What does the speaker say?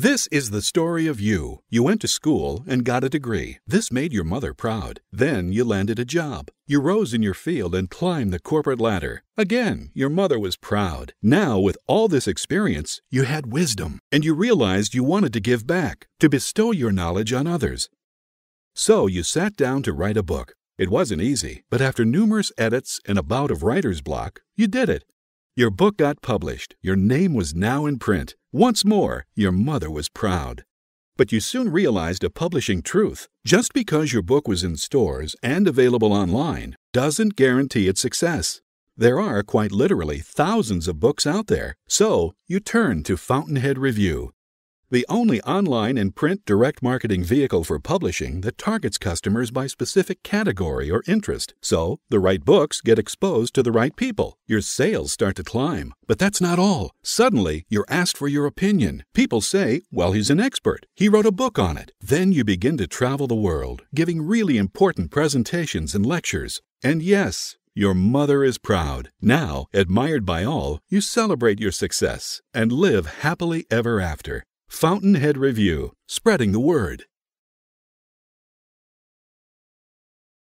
This is the story of you. You went to school and got a degree. This made your mother proud. Then you landed a job. You rose in your field and climbed the corporate ladder. Again, your mother was proud. Now, with all this experience, you had wisdom, and you realized you wanted to give back, to bestow your knowledge on others. So you sat down to write a book. It wasn't easy, but after numerous edits and a bout of writer's block, you did it. Your book got published, your name was now in print. Once more, your mother was proud. But you soon realized a publishing truth. Just because your book was in stores and available online doesn't guarantee its success. There are quite literally thousands of books out there, so you turn to Fountainhead Review the only online and print direct marketing vehicle for publishing that targets customers by specific category or interest. So, the right books get exposed to the right people. Your sales start to climb. But that's not all. Suddenly, you're asked for your opinion. People say, well, he's an expert. He wrote a book on it. Then you begin to travel the world, giving really important presentations and lectures. And yes, your mother is proud. Now, admired by all, you celebrate your success and live happily ever after. Fountainhead Review, spreading the word.